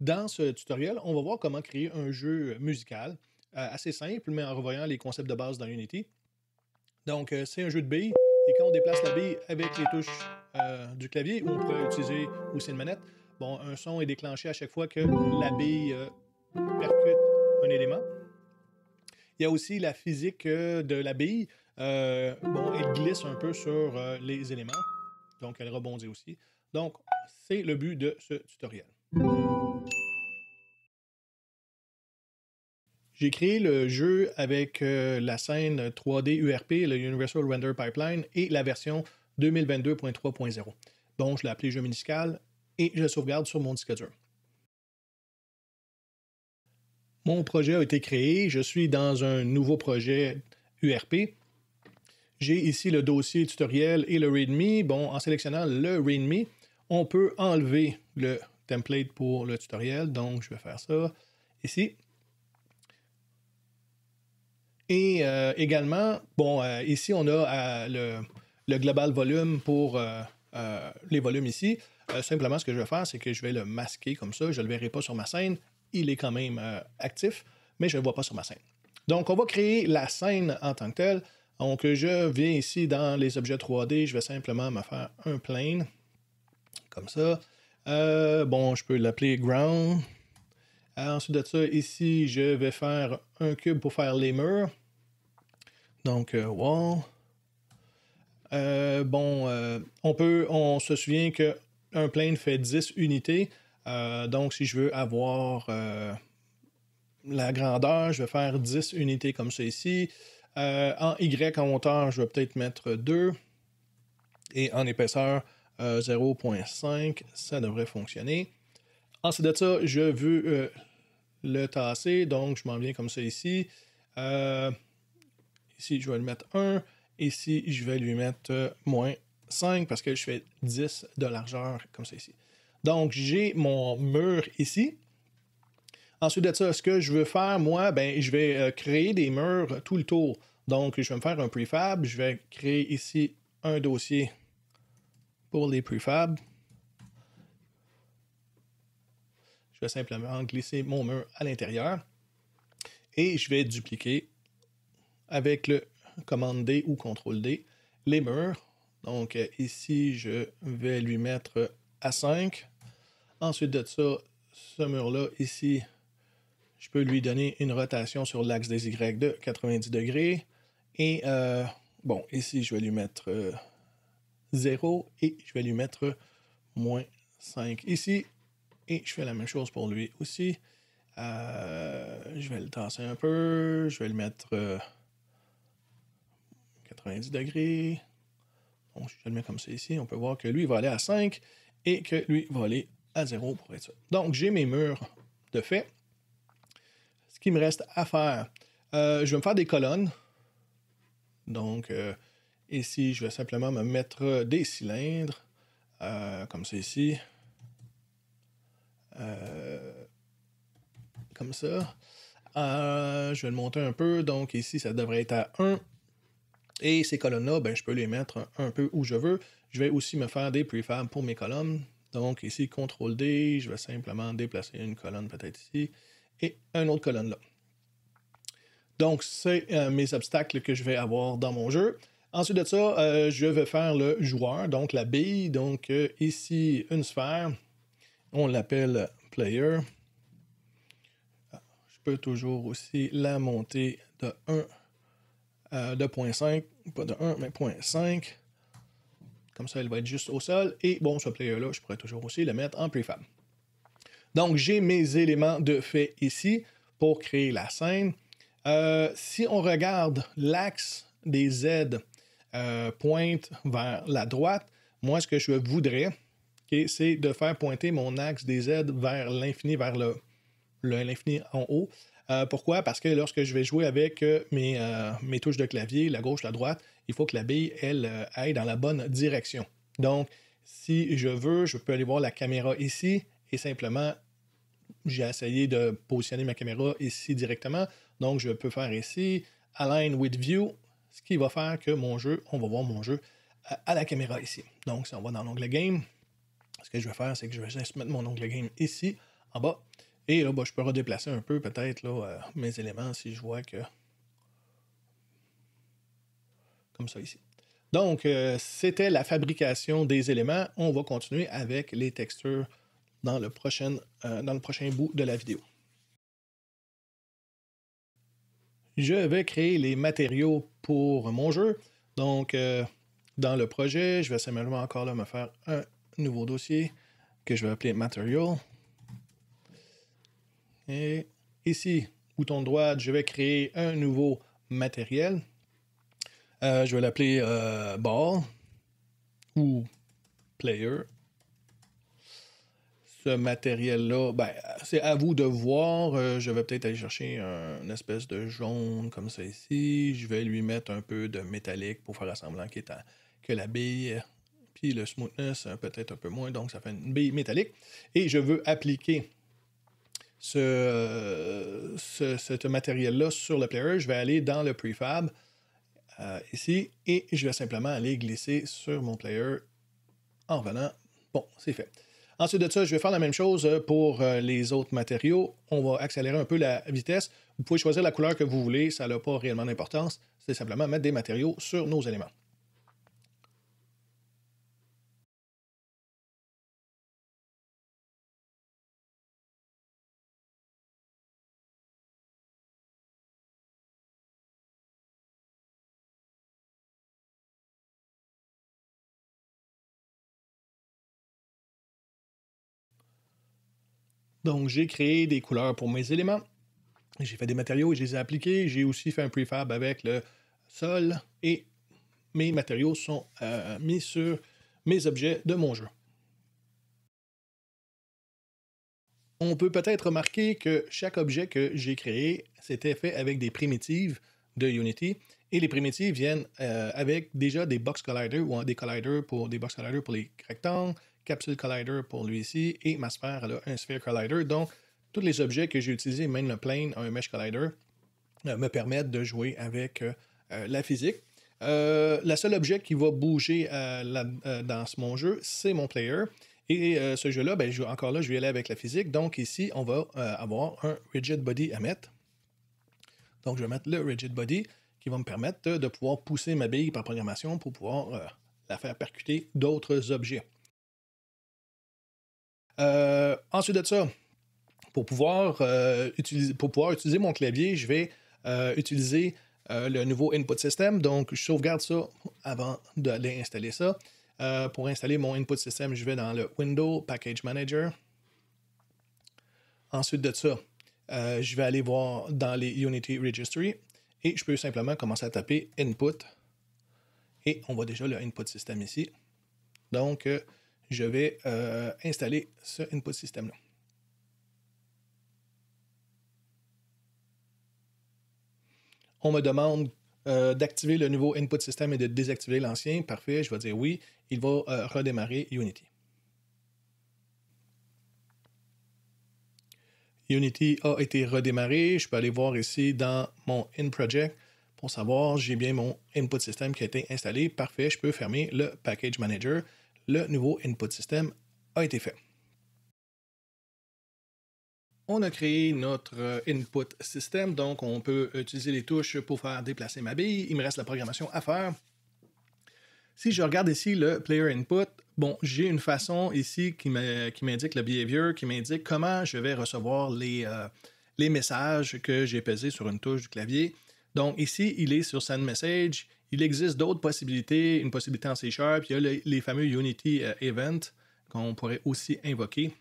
Dans ce tutoriel, on va voir comment créer un jeu musical, euh, assez simple, mais en revoyant les concepts de base dans Unity. Donc, euh, c'est un jeu de billes, et quand on déplace la bille avec les touches euh, du clavier, ou on peut utiliser aussi une manette, bon, un son est déclenché à chaque fois que la bille percute un élément. Il y a aussi la physique de la bille. bon, elle glisse un peu sur les éléments, donc elle rebondit aussi. Donc, c'est le but de ce tutoriel. J'ai créé le jeu avec euh, la scène 3D URP, le Universal Render Pipeline, et la version 2022.3.0. Donc, je l'ai appelé jeu municipal et je sauvegarde sur mon disque dur. Mon projet a été créé. Je suis dans un nouveau projet URP. J'ai ici le dossier tutoriel et le README. Bon, en sélectionnant le README, on peut enlever le template pour le tutoriel. Donc, je vais faire ça ici. Et euh, également, bon, euh, ici, on a euh, le, le, global volume pour les volumes ici. simplement, ce que je vais faire, c'est que je vais le masquer comme ça. Je ne le verrai pas sur ma scène. Il est quand même actif, mais je ne le vois pas sur ma scène. Donc, on va créer la scène en tant que telle. Donc, je viens ici dans les objets 3D. Je vais simplement me faire un plane, comme ça. bon, je peux l'appeler ground. Ensuite de ça, ici, je vais faire un cube pour faire les murs. Donc, euh, wow. Euh, bon, euh, on peut, on se souvient que un plane fait 10 unités. donc, si je veux avoir la grandeur, je vais faire 10 unités comme ça ici. en Y, en hauteur, je vais peut-être mettre 2. Et en épaisseur, 0.5. Ça devrait fonctionner. Ensuite de ça, je veux le tasser. Donc, je m'en viens comme ça ici. Ici, je vais lui mettre 1. Ici, je vais lui mettre moins 5 parce que je fais 10 de largeur comme ça ici. Donc, j'ai mon mur ici. Ensuite de ça, ce que je veux faire, moi, ben, je vais euh, créer des murs tout le tour. Donc, je vais me faire un prefab. Je vais créer ici un dossier pour les prefabs. Je vais simplement glisser mon mur à l'intérieur et je vais dupliquer avec le commande D ou contrôle D les murs. Donc euh, ici, je vais lui mettre à 5 Ensuite de ça, ce mur-là ici, je peux lui donner une rotation sur l'axe des Y de 90 degrés. Et euh, bon, ici, je vais lui mettre 0 euh, et je vais lui mettre moins 5 ici. Et je fais la même chose pour lui aussi. je vais le tasser un peu. Je vais le mettre 90 degrés. je le mets comme ça ici. On peut voir que lui va aller à 5 et que lui va aller à 0 pour être sûr. Donc, j'ai mes murs de fait. Ce qui me reste à faire, euh, je vais me faire des colonnes. Donc, euh, ici, je vais simplement me mettre des cylindres, euh, comme ça ici. comme ça. je vais le monter un peu. Donc, ici, ça devrait être à 1. Et ces colonnes-là, ben, je peux les mettre un, peu où je veux. Je vais aussi me faire des prefabs pour mes colonnes. Donc ici, CTRL D, je vais simplement déplacer une colonne peut-être ici et une autre colonne là. Donc, c'est euh, mes obstacles que je vais avoir dans mon jeu. Ensuite de ça, euh, je vais faire le joueur, donc la bille. Donc euh, ici, une sphère. On l'appelle player. Ah, je peux toujours aussi la monter de 1 euh, de 0.5, pas de 1, mais 0.5. Comme ça, elle va être juste au sol. Et bon, ce player-là, je pourrais toujours aussi le mettre en prefab. Donc, j'ai mes éléments de fait ici pour créer la scène. Euh, si on regarde l'axe des Z euh, pointe vers la droite, moi, ce que je voudrais, c'est de faire pointer mon axe des Z vers l'infini, vers le, l'infini en haut, euh, pourquoi? Parce que lorsque je vais jouer avec euh, mes, euh, mes touches de clavier, la gauche, la droite, il faut que la bille, elle, aille dans la bonne direction. Donc, si je veux, je peux aller voir la caméra ici et simplement, j'ai essayé de positionner ma caméra ici directement. Donc, je peux faire ici Align with View, ce qui va faire que mon jeu, on va voir mon jeu à la caméra ici. Donc, si on va dans l'onglet Game, ce que je vais faire, c'est que je vais juste mettre mon onglet Game ici, en bas, et là, bah, je peux redéplacer un peu peut-être euh, mes éléments si je vois que. Comme ça ici. Donc, euh, c'était la fabrication des éléments. On va continuer avec les textures euh, dans le prochain, bout de la vidéo. Je vais créer les matériaux pour mon jeu. Donc, dans le projet, je vais simplement encore me faire un nouveau dossier que je vais appeler Material. Et ici, bouton droite, je vais créer un nouveau matériel. Euh, je vais l'appeler euh, ball ou player. Ce matériel-là, ben, c'est à vous de voir. Euh, je vais peut-être aller chercher une espèce de jaune comme ça ici. Je vais lui mettre un peu de métallique pour faire semblant qu'il est que la bille. Puis le smoothness, peut-être un peu moins, donc ça fait une bille métallique. Et je veux appliquer ce, euh, matériel-là sur le player. Je vais aller dans le prefab euh, ici et je vais simplement aller glisser sur mon player en venant. Bon, c'est fait. Ensuite de ça, je vais faire la même chose euh, pour les autres matériaux. On va accélérer un peu la vitesse. Vous pouvez choisir la couleur que vous voulez, ça n'a pas réellement d'importance. C'est simplement mettre des matériaux sur nos éléments. Donc, j'ai créé des couleurs pour mes éléments. J'ai fait des matériaux et je les ai appliqués. J'ai aussi fait un prefab avec le sol et mes matériaux sont euh, mis sur mes objets de mon jeu. On peut peut-être remarquer que chaque objet que j'ai créé, s'était fait avec des primitives de Unity. Et les primitives viennent euh, avec déjà des box colliders ou des colliders pour des box colliders pour les rectangles, Capsule Collider pour lui ici, et ma sphère, un Sphere Collider. Donc, tous les objets que j'ai utilisés, même le plane, un Mesh Collider, euh, me permettent de jouer avec euh, euh, la physique. Euh, la seule objet qui va bouger dans mon jeu, c'est mon player. Et ce jeu-là, ben, encore là, je vais aller avec la physique. Donc ici, on va avoir un rigid body à mettre. Donc je vais mettre le rigid body qui va me permettre de pouvoir pousser ma bille par programmation pour pouvoir la faire percuter d'autres objets. Euh, ensuite de ça, pour pouvoir, euh, utiliser, pour pouvoir utiliser mon clavier, je vais euh, utiliser le nouveau input system. Donc, je sauvegarde ça avant d'aller installer ça. pour installer mon input system, je vais dans le Window Package Manager. Ensuite de ça, je vais aller voir dans les Unity Registry et je peux simplement commencer à taper input. Et on voit déjà le input system ici. Donc, je vais euh, installer ce input system-là. On me demande euh, d'activer le nouveau input system et de désactiver l'ancien. Parfait, je vais dire oui. Il va euh, redémarrer Unity. Unity a été redémarré. Je peux aller voir ici dans mon In Project pour savoir j'ai bien mon input system qui a été installé. Parfait, je peux fermer le package manager le nouveau input system a été fait. On a créé notre input system, donc on peut utiliser les touches pour faire déplacer ma bille. Il me reste la programmation à faire. Si je regarde ici le player input, bon, j'ai une façon ici qui m'indique le behavior, qui m'indique comment je vais recevoir les, euh, les messages que j'ai pesés sur une touche du clavier. Donc ici, il est sur Send Message. Il existe d'autres possibilités, une possibilité en C Sharp. Il y a les fameux Unity euh, Event qu'on pourrait aussi invoquer.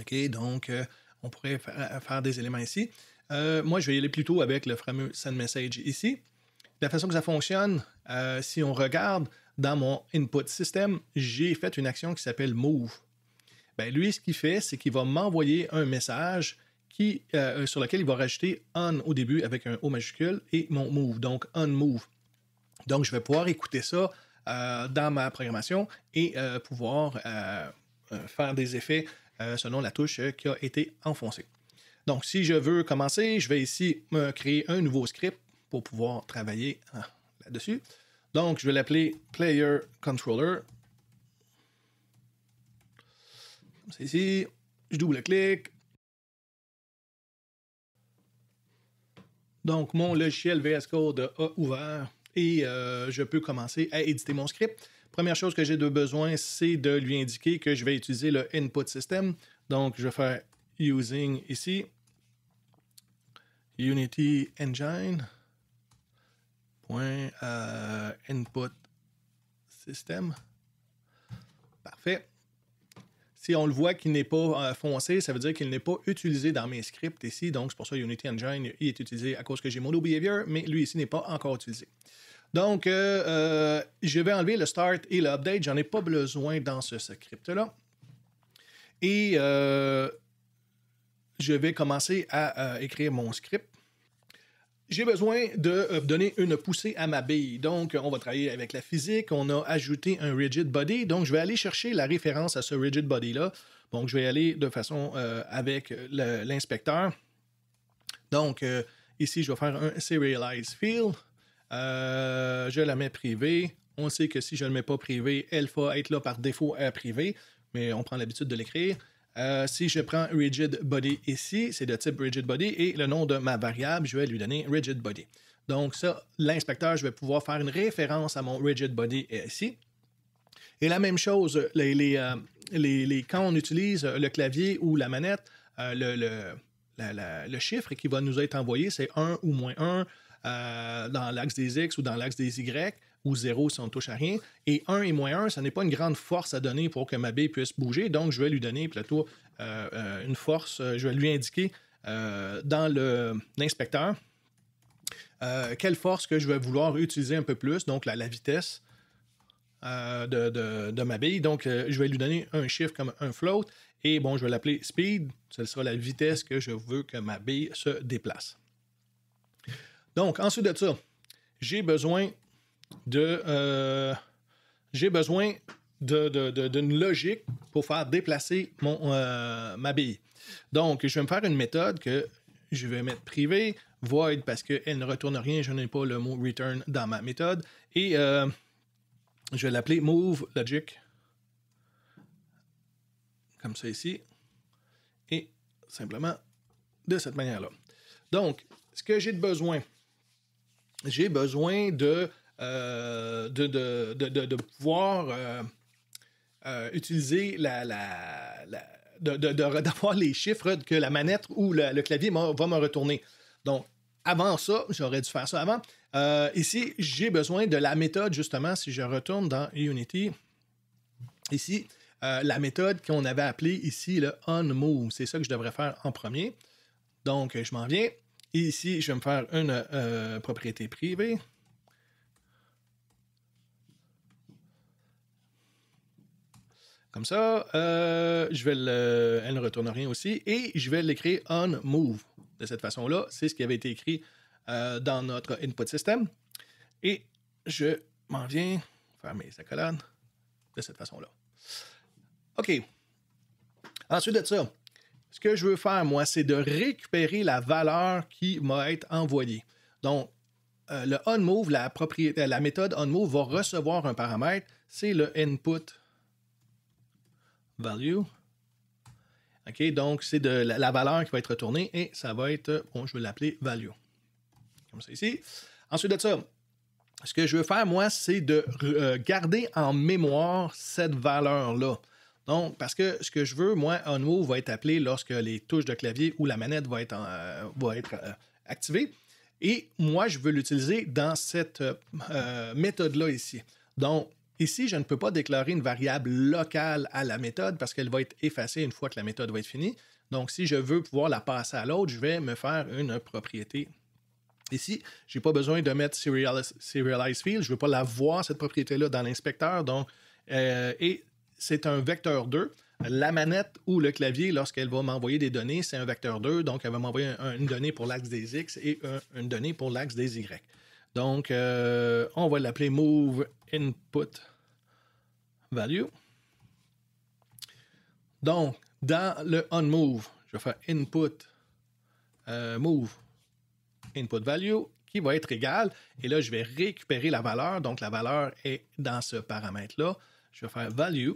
OK, donc euh, on pourrait euh, faire des éléments ici. moi, je vais y aller plutôt avec le fameux Send Message ici. La façon que ça fonctionne, si on regarde dans mon input system, j'ai fait une action qui s'appelle Move. Ben, lui, ce qu'il fait, c'est qu'il va m'envoyer un message euh, sur lequel il va rajouter on au début avec un O majuscule et mon move, donc on move. Donc, je vais pouvoir écouter ça euh, dans ma programmation et euh, pouvoir faire des effets selon la touche qui a été enfoncée. Donc, si je veux commencer, je vais ici me créer un nouveau script pour pouvoir travailler hein, là-dessus. Donc, je vais l'appeler player controller. c'est ici. Je double-clique, Donc, mon logiciel VS Code a ouvert et euh, je peux commencer à éditer mon script. Première chose que j'ai de besoin, c'est de lui indiquer que je vais utiliser le input system. Donc, je vais faire using ici, Unity Engine, euh, input system. Parfait si on le voit qu'il n'est pas euh, foncé, ça veut dire qu'il n'est pas utilisé dans mes scripts ici. Donc, c'est pour ça Unity Engine, il est utilisé à cause que j'ai Mono Behavior, mais lui ici n'est pas encore utilisé. Donc, euh, euh, je vais enlever le start et l'update. J'en ai pas besoin dans ce script-là. Et je vais commencer à écrire mon script j'ai besoin de euh, donner une poussée à ma bille. Donc, on va travailler avec la physique. On a ajouté un rigid body. Donc, je vais aller chercher la référence à ce rigid body-là. Donc, je vais aller de façon euh, avec l'inspecteur. Donc, euh, ici, je vais faire un serialize field. je la mets privée. On sait que si je ne le mets pas privé, elle va être là par défaut à privé, mais on prend l'habitude de l'écrire. Euh, si je prends rigid body ici, c'est de type rigid body et le nom de ma variable, je vais lui donner rigid body. Donc ça, l'inspecteur, je vais pouvoir faire une référence à mon rigid body ici. Et la même chose, euh, quand on utilise euh, le clavier ou la manette, le, chiffre qui va nous être envoyé, c'est 1 ou moins 1 dans l'axe des X ou dans l'axe des Y ou 0 si on ne touche à rien. Et 1 et moins 1, ça n'est pas une grande force à donner pour que ma bille puisse bouger. Donc, je vais lui donner plutôt euh, euh, une force, euh, je vais lui indiquer dans l'inspecteur quelle force que je vais vouloir utiliser un peu plus, donc la, la vitesse. De, de, ma bille. Donc, je vais lui donner un chiffre comme un float et bon, je vais l'appeler speed. Ce sera la vitesse que je veux que ma bille se déplace. Donc, ensuite de ça, j'ai besoin de euh, j'ai besoin d'une de, logique pour faire déplacer mon, euh, ma bille. Donc, je vais me faire une méthode que je vais mettre privée, void parce qu'elle ne retourne rien, je n'ai pas le mot return dans ma méthode. Et euh, je vais l'appeler move logic. Comme ça ici. Et simplement de cette manière-là. Donc, ce que j'ai de besoin, j'ai besoin de euh, de, pouvoir euh, euh, utiliser la, d'avoir les chiffres que la manette ou le, clavier va me retourner. Donc, avant ça, j'aurais dû faire ça avant. ici, j'ai besoin de la méthode, justement, si je retourne dans Unity. Ici, la méthode qu'on avait appelée ici, le onMove. C'est ça que je devrais faire en premier. Donc, je m'en viens. Et ici, je vais me faire une propriété privée. Comme ça, euh, je vais le, elle ne retourne rien aussi. Et je vais l'écrire on move. De cette façon-là, c'est ce qui avait été écrit euh, dans notre input system. Et je m'en viens faire mes colonne. de cette façon-là. OK. Ensuite de ça, ce que je veux faire, moi, c'est de récupérer la valeur qui m'a être envoyée. Donc, euh, le onMove, la, la méthode onMove va recevoir un paramètre, c'est le input value. OK, donc c'est de la, valeur qui va être retournée et ça va être, bon, je vais l'appeler value. Comme ça ici. Ensuite de ça, ce que je veux faire, moi, c'est de euh, garder en mémoire cette valeur-là. Donc, parce que ce que je veux, moi, un va être appelé lorsque les touches de clavier ou la manette va être, euh, euh, activées. être activée. Et moi, je veux l'utiliser dans cette méthode-là ici. Donc, Ici, je ne peux pas déclarer une variable locale à la méthode parce qu'elle va être effacée une fois que la méthode va être finie. Donc, si je veux pouvoir la passer à l'autre, je vais me faire une propriété. Ici, je n'ai pas besoin de mettre SerializeField ». field. Je ne veux pas la voir, cette propriété-là, dans l'inspecteur. Donc, euh, et c'est un vecteur 2. La manette ou le clavier, lorsqu'elle va m'envoyer des données, c'est un vecteur 2. Donc, elle va m'envoyer une donnée pour l'axe des X et une donnée pour l'axe des Y. Donc, euh, on va l'appeler move input value. Donc, dans le move, je vais faire input euh, move input value qui va être égal. Et là, je vais récupérer la valeur. Donc, la valeur est dans ce paramètre-là. Je vais faire value.get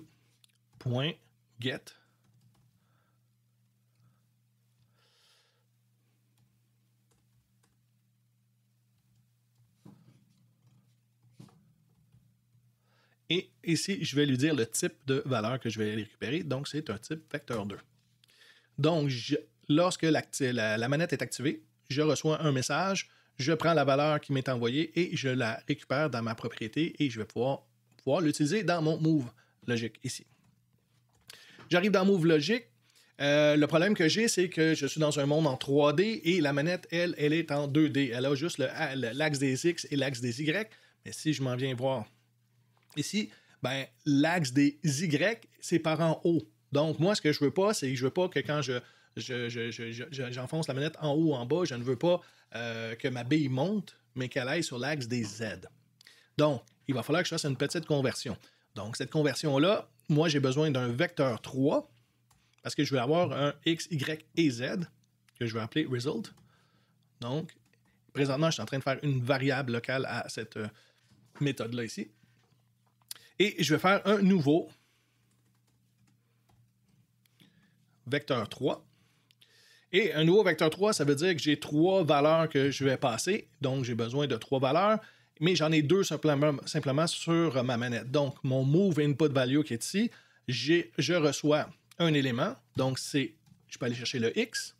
Et ici, je vais lui dire le type de valeur que je vais récupérer. Donc, c'est un type vecteur 2. Donc, lorsque la, manette est activée, je reçois un message, je prends la valeur qui m'est envoyée et je la récupère dans ma propriété et je vais pouvoir, pouvoir l'utiliser dans mon move logique ici. J'arrive dans move logique. Euh, le problème que j'ai, c'est que je suis dans un monde en 3D et la manette, elle, elle est en 2D. Elle a juste l'axe des X et l'axe des Y. Mais si je m'en viens voir Ici, ben, l'axe des Y, c'est par en haut. Donc, moi, ce que je veux pas, c'est je veux pas que quand je j'enfonce la manette en haut ou en bas, je ne veux pas euh, que ma bille monte, mais qu'elle aille sur l'axe des Z. Donc, il va falloir que je fasse une petite conversion. Donc, cette conversion-là, moi, j'ai besoin d'un vecteur 3 parce que je vais avoir un X, Y et Z que je vais appeler result. Donc, présentement, je suis en train de faire une variable locale à cette euh, méthode-là ici. Et je vais faire un nouveau vecteur 3. Et un nouveau vecteur 3, ça veut dire que j'ai trois valeurs que je vais passer. Donc, j'ai besoin de trois valeurs, mais j'en ai deux simplement, sur ma manette. Donc, mon move input value qui est ici, je reçois un élément. Donc, c'est, je peux aller chercher le X.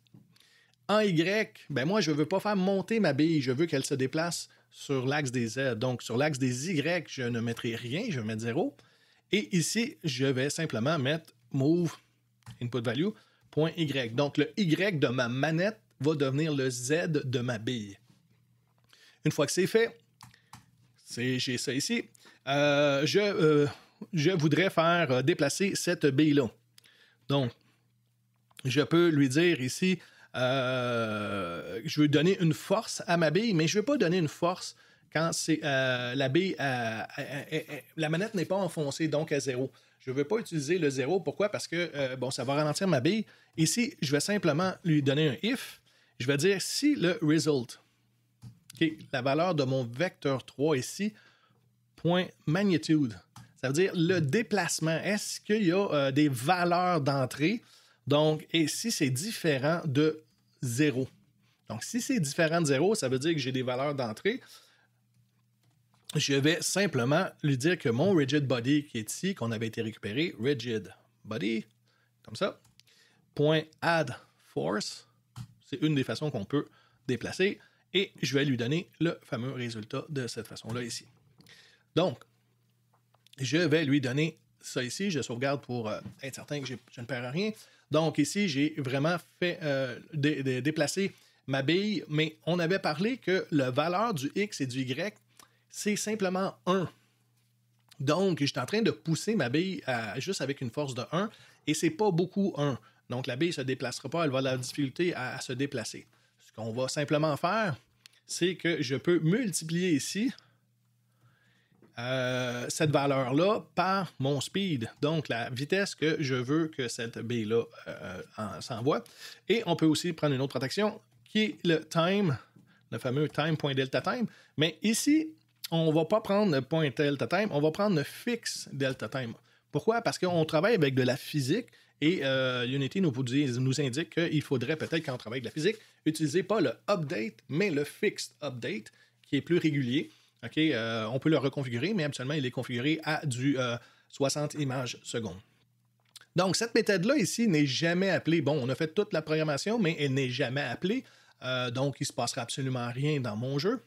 En Y, ben moi, je ne veux pas faire monter ma bille. Je veux qu'elle se déplace sur l'axe des Z. Donc, sur l'axe des Y, je ne mettrai rien, je vais mettre 0. Et ici, je vais simplement mettre move input value point Y. Donc, le Y de ma manette va devenir le Z de ma bille. Une fois que c'est fait, j'ai ça ici. Euh, je, euh, je voudrais faire euh, déplacer cette bille-là. Donc, je peux lui dire ici, euh, je veux donner une force à ma bille, mais je ne veux pas donner une force quand c'est euh, la bille, euh, la manette n'est pas enfoncée, donc à zéro. Je ne veux pas utiliser le zéro. Pourquoi? Parce que bon, ça va ralentir ma bille. Ici, je vais simplement lui donner un if. Je vais dire si le result, okay, la valeur de mon vecteur 3 ici, point magnitude, ça veut dire le déplacement. Est-ce qu'il y a des valeurs d'entrée? Donc, et si c'est différent de 0. Donc, si c'est différent de zéro, ça veut dire que j'ai des valeurs d'entrée. Je vais simplement lui dire que mon rigid body qui est ici, qu'on avait été récupéré, rigid body, comme ça, point add force, c'est une des façons qu'on peut déplacer, et je vais lui donner le fameux résultat de cette façon-là ici. Donc, je vais lui donner ça ici, je sauvegarde pour euh, être certain que je ne perds rien. Donc ici, j'ai vraiment fait euh, déplacer ma bille, mais on avait parlé que la valeur du X et du Y, c'est simplement 1. Donc, j'étais en train de pousser ma bille juste avec une force de 1, et c'est pas beaucoup 1. Donc, la bille ne se déplacera pas, elle va avoir la difficulté à se déplacer. Ce qu'on va simplement faire, c'est que je peux multiplier ici euh, cette valeur-là par mon speed, donc la vitesse que je veux que cette baie-là euh, s'envoie. Et on peut aussi prendre une autre protection qui est le time, le fameux time, time. Mais ici, on ne va pas prendre le point delta time, on va prendre le fixe delta time. Pourquoi? Parce qu'on travaille avec de la physique et euh, Unity nous, nous indique qu'il faudrait peut-être, quand on travaille avec de la physique, utiliser pas le update, mais le fixed update, qui est plus régulier. OK? Euh, on peut le reconfigurer, mais actuellement il est configuré à du 60 euh, images secondes. Donc, cette méthode-là ici n'est jamais appelée. Bon, on a fait toute la programmation, mais elle n'est jamais appelée. Euh, donc, il ne se passera absolument rien dans mon jeu.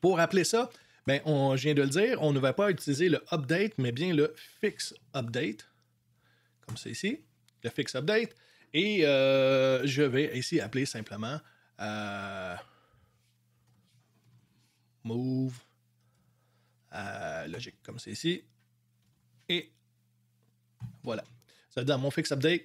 Pour appeler ça, ben, on, vient de le dire, on ne va pas utiliser le update, mais bien le fix update, comme c'est ici, le fix update. Et je vais ici appeler simplement move, euh, logique, comme c'est ici. Et voilà. Ça veut mon fix update,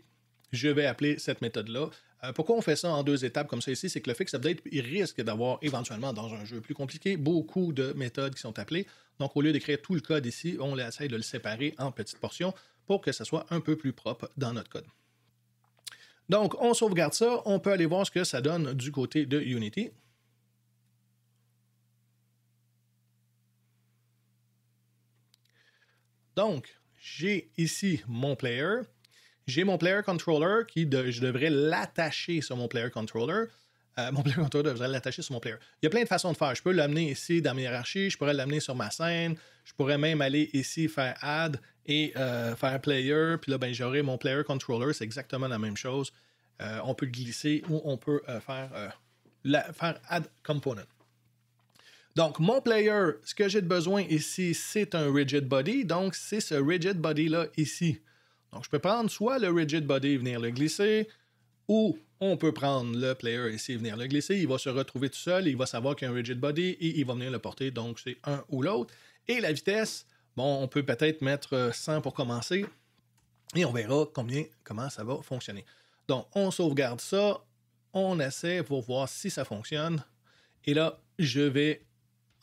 je vais appeler cette méthode-là. Euh, pourquoi on fait ça en deux étapes comme ça ici? C'est que le fix update, il risque d'avoir éventuellement, dans un jeu plus compliqué, beaucoup de méthodes qui sont appelées. Donc, au lieu d'écrire tout le code ici, on essaye de le séparer en petites portions pour que ça soit un peu plus propre dans notre code. Donc, on sauvegarde ça. On peut aller voir ce que ça donne du côté de Unity. Donc, j'ai ici mon player. J'ai mon player controller qui je devrais l'attacher sur mon player controller. Euh, mon player controller devrait l'attacher sur mon player. Il y a plein de façons de faire. Je peux l'amener ici dans ma hiérarchie, je pourrais l'amener sur ma scène, je pourrais même aller ici faire add et euh, faire player, puis là, ben, j'aurai mon player controller, c'est exactement la même chose. Euh, on peut glisser ou on peut faire, la, faire add component. Donc, mon player, ce que j'ai de besoin ici, c'est un rigid body. Donc, c'est ce rigid body-là ici. Donc, je peux prendre soit le rigid body et venir le glisser, ou on peut prendre le player ici et venir le glisser. Il va se retrouver tout seul, il va savoir qu'il y a un rigid body et il va venir le porter. Donc, c'est un ou l'autre. Et la vitesse, bon, on peut peut-être mettre 100 euh, pour commencer et on verra combien, comment ça va fonctionner. Donc, on sauvegarde ça, on essaie pour voir si ça fonctionne. Et là, je vais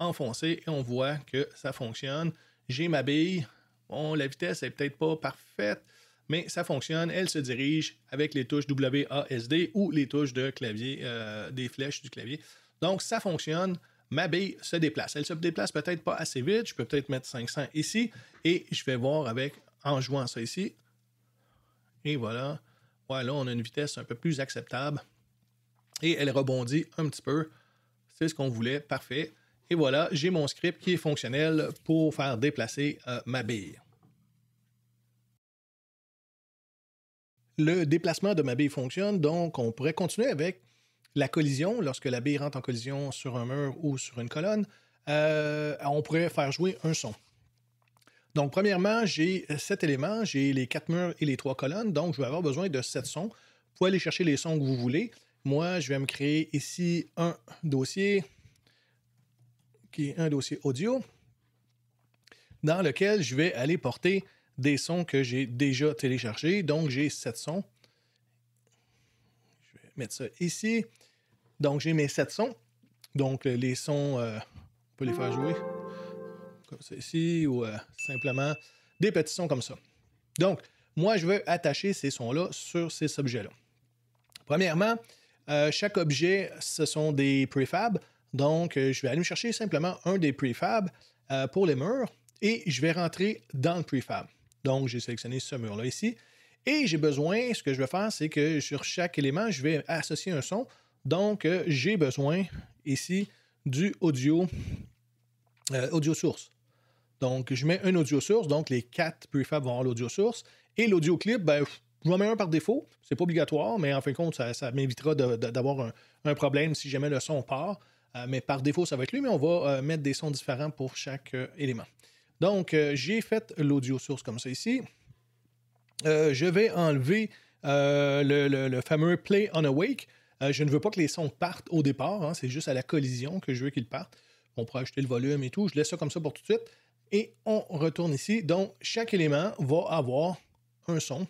enfoncé et on voit que ça fonctionne. J'ai ma bille. Bon, la vitesse est peut-être pas parfaite, mais ça fonctionne. Elle se dirige avec les touches WASD ou les touches de clavier, euh, des flèches du clavier. Donc, ça fonctionne. Ma bille se déplace. Elle se déplace peut-être pas assez vite. Je peux peut-être mettre 500 ici et je vais voir avec en jouant ça ici. Et voilà. Voilà, on a une vitesse un peu plus acceptable. Et elle rebondit un petit peu. C'est ce qu'on voulait. Parfait. Et voilà, j'ai mon script qui est fonctionnel pour faire déplacer euh, ma bille. Le déplacement de ma bille fonctionne, donc on pourrait continuer avec la collision. Lorsque la bille rentre en collision sur un mur ou sur une colonne, euh, on pourrait faire jouer un son. Donc, premièrement, j'ai sept éléments. J'ai les quatre murs et les trois colonnes. Donc, je vais avoir besoin de sept sons. Vous pouvez aller chercher les sons que vous voulez. Moi, je vais me créer ici un dossier qui est un dossier audio dans lequel je vais aller porter des sons que j'ai déjà téléchargés. Donc, j'ai sept sons. Je vais mettre ça ici. Donc, j'ai mes sept sons. Donc, euh, les sons, euh, on peut les faire jouer comme ça ici, ou euh, simplement des petits sons comme ça. Donc, moi, je veux attacher ces sons-là sur ces objets-là. Premièrement, chaque objet, ce sont des prefabs. Donc, euh, je vais aller me chercher simplement un des prefabs euh, pour les murs et je vais rentrer dans le prefab. Donc, j'ai sélectionné ce mur-là ici. Et j'ai besoin, ce que je vais faire, c'est que sur chaque élément, je vais associer un son. Donc, euh, j'ai besoin ici du audio, audio source. Donc, je mets un audio source. Donc, les quatre prefabs vont avoir l'audio source. Et l'audio clip, ben, je mets un par défaut. C'est pas obligatoire, mais en fin de compte, ça, m'évitera d'avoir un, problème si jamais le son part. Euh, mais par défaut, ça va être lui, mais on va euh, mettre des sons différents pour chaque euh, élément. Donc, j'ai fait l'audio source comme ça ici. je vais enlever le, fameux Play on Awake. je ne veux pas que les sons partent au départ, hein, c'est juste à la collision que je veux qu'ils partent. On pourrait ajouter le volume et tout. Je laisse ça comme ça pour tout de suite. Et on retourne ici. Donc, chaque élément va avoir un son.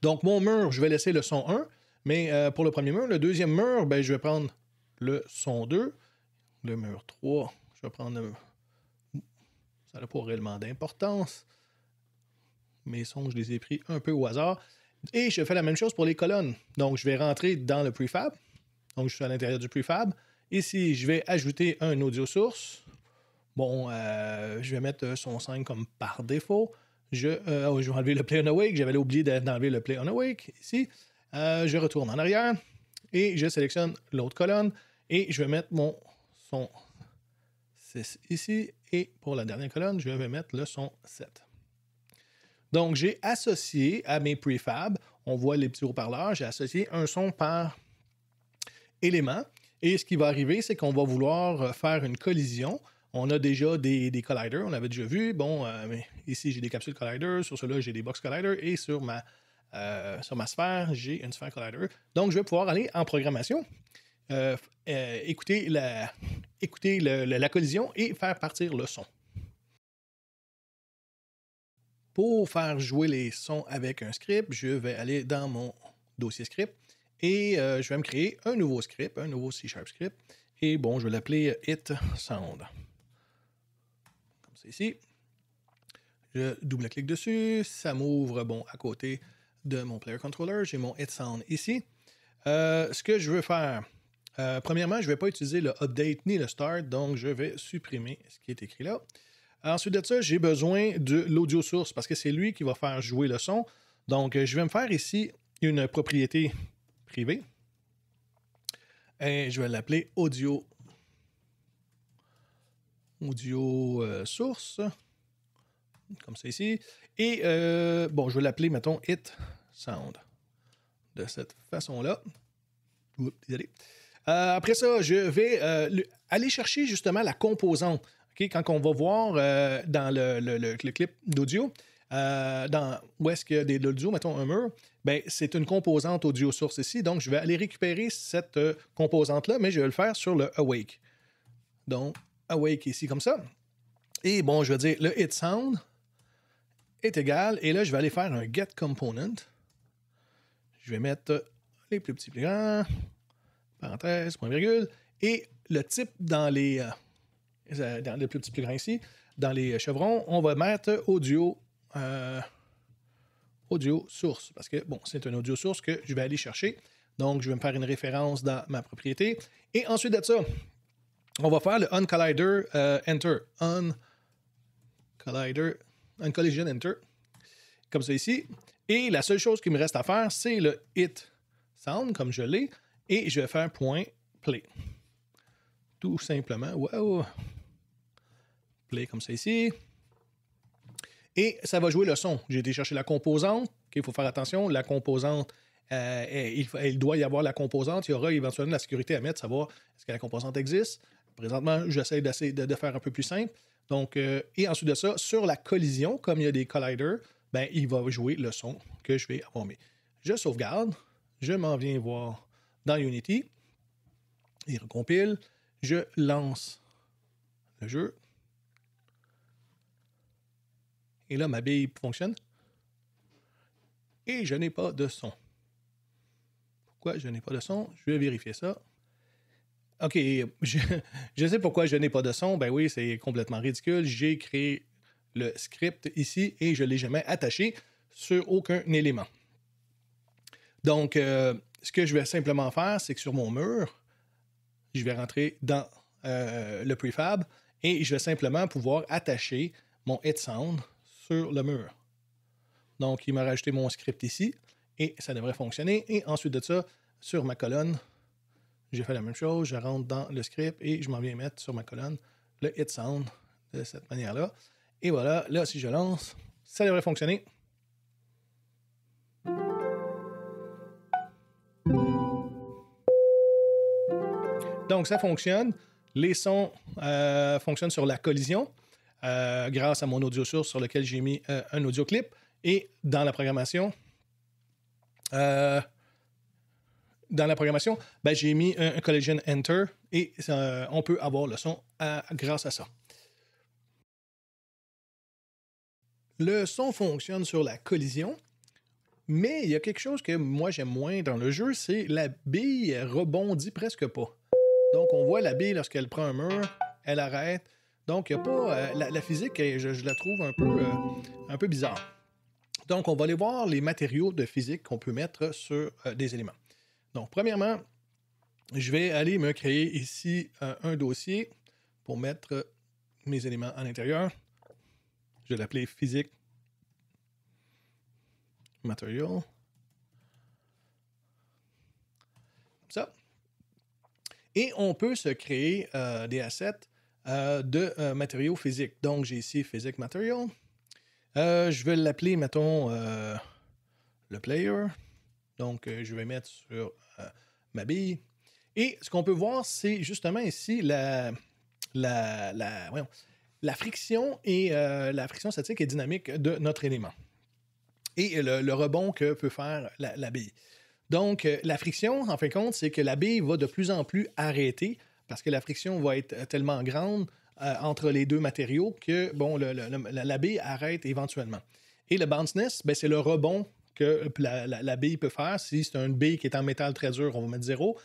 Donc, mon mur, je vais laisser le son 1. Mais pour le premier mur, le deuxième mur, ben, je vais prendre le son 2. Le mur 3, je vais prendre Ça n'a pas réellement d'importance. Mes sons, je les ai pris un peu au hasard. Et je fais la même chose pour les colonnes. Donc, je vais rentrer dans le prefab. Donc, je suis à l'intérieur du prefab. Ici, je vais ajouter un audio source. Bon, euh, je vais mettre son 5 comme par défaut. Euh, oh, je, vais enlever le Play on Awake. J'avais oublié d'enlever le Play on Awake ici. Euh, je retourne en arrière et je sélectionne l'autre colonne. Et je vais mettre mon son 6 ici. Et pour la dernière colonne, je vais mettre le son 7. Donc, j'ai associé à mes prefabs, on voit les petits haut-parleurs, j'ai associé un son par élément. Et ce qui va arriver, c'est qu'on va vouloir euh, faire une collision. On a déjà des, colliders, on avait déjà vu. Bon, euh, ici, j'ai des capsules colliders, sur ceux-là, j'ai des box colliders, et sur ma, euh, sur ma sphère, j'ai une sphère collider. Donc, je vais pouvoir aller en programmation euh, euh, écouter, la, collision et faire partir le son. Pour faire jouer les sons avec un script, je vais aller dans mon dossier script et euh, je vais me créer un nouveau script, un nouveau C-Sharp script. Et bon, je vais l'appeler Hit Sound. Comme c'est ici. Je double-clique dessus. Ça m'ouvre, bon, à côté de mon player controller. J'ai mon Hit Sound ici. ce que je veux faire, euh, premièrement, je ne vais pas utiliser le update ni le start, donc je vais supprimer ce qui est écrit là. Ensuite de ça, j'ai besoin de l'audio source parce que c'est lui qui va faire jouer le son. Donc, je vais me faire ici une propriété privée et je vais l'appeler audio. Audio euh, source, comme ça ici. Et euh, bon, je vais l'appeler, mettons, hit sound de cette façon-là. Désolé. Euh, après ça, je vais euh, aller chercher justement la composante. Quand on va voir euh, dans le, clip d'audio, dans où est-ce qu'il y a de l'audio, mettons un mur, ben, c'est une composante audio source ici. Donc, je vais aller récupérer cette composante-là, mais je vais le faire sur le Awake. Donc, Awake ici, comme ça. Et bon, je vais dire le hit sound est égal. Et là, je vais aller faire un get component. Je vais mettre les plus petits plus grands parenthèse, point virgule, et le type dans les, euh, euh, dans plus petits plus ici, dans les chevrons, on va mettre audio, euh, audio source, parce que, bon, c'est un audio source que je vais aller chercher. Donc, je vais me faire une référence dans ma propriété. Et ensuite de ça, on va faire le uncollider collider enter. Uncollider, uncollision enter. Comme ça ici. Et la seule chose qui me reste à faire, c'est le hit sound, comme je l'ai et je vais faire point play. Tout simplement. Wow! Play comme ça ici. Et ça va jouer le son. J'ai été chercher la composante. Il faut faire attention. La composante, euh, il, doit y avoir la composante. Il y aura éventuellement la sécurité à mettre, savoir est-ce que la composante existe. Présentement, j'essaie de, de, faire un peu plus simple. Donc, euh, et ensuite de ça, sur la collision, comme il y a des colliders, ben, il va jouer le son que je vais avoir Je sauvegarde. Je m'en viens voir dans Unity. Il recompile. Je lance le jeu. Et là, ma bille fonctionne. Et je n'ai pas de son. Pourquoi je n'ai pas de son? Je vais vérifier ça. OK, je, sais pourquoi je n'ai pas de son. Ben oui, c'est complètement ridicule. J'ai créé le script ici et je ne l'ai jamais attaché sur aucun élément. Donc, euh, ce que je vais simplement faire, c'est que sur mon mur, je vais rentrer dans euh, le prefab et je vais simplement pouvoir attacher mon hit sound sur le mur. Donc, il m'a rajouté mon script ici et ça devrait fonctionner. Et ensuite de ça, sur ma colonne, j'ai fait la même chose. Je rentre dans le script et je m'en viens mettre sur ma colonne le hit sound de cette manière-là. Et voilà, là, si je lance, ça devrait fonctionner. donc ça fonctionne. Les sons euh, fonctionnent sur la collision euh, grâce à mon audio source sur lequel j'ai mis euh, un audio clip. Et dans la programmation, dans la programmation, ben, j'ai mis un, collision enter et on peut avoir le son grâce à ça. Le son fonctionne sur la collision. Mais il y a quelque chose que moi j'aime moins dans le jeu, c'est la bille rebondit presque pas. Donc, on voit la bille lorsqu'elle prend un mur, elle arrête. Donc, il a pas. Euh, la, physique, euh, je, la trouve un peu, euh, un peu bizarre. Donc, on va aller voir les matériaux de physique qu'on peut mettre sur des éléments. Donc, premièrement, je vais aller me créer ici un dossier pour mettre mes éléments à l'intérieur. Je vais l'appeler physique material. Et on peut se créer euh, des assets euh, de euh, matériaux physiques. Donc, j'ai ici Physic Material. je vais l'appeler, mettons, le player. Donc, je vais mettre sur ma bille. Et ce qu'on peut voir, c'est justement ici la, friction et la friction statique et dynamique de notre élément et le, rebond que peut faire la bille. Donc, euh, la friction, en fin de compte, c'est que la bille va de plus en plus arrêter parce que la friction va être euh, tellement grande euh, entre les deux matériaux que, bon, la bille arrête éventuellement. Et le bounciness, ben, c'est le rebond que la, bille peut faire. Si c'est une bille qui est en métal très dur, on va mettre zéro.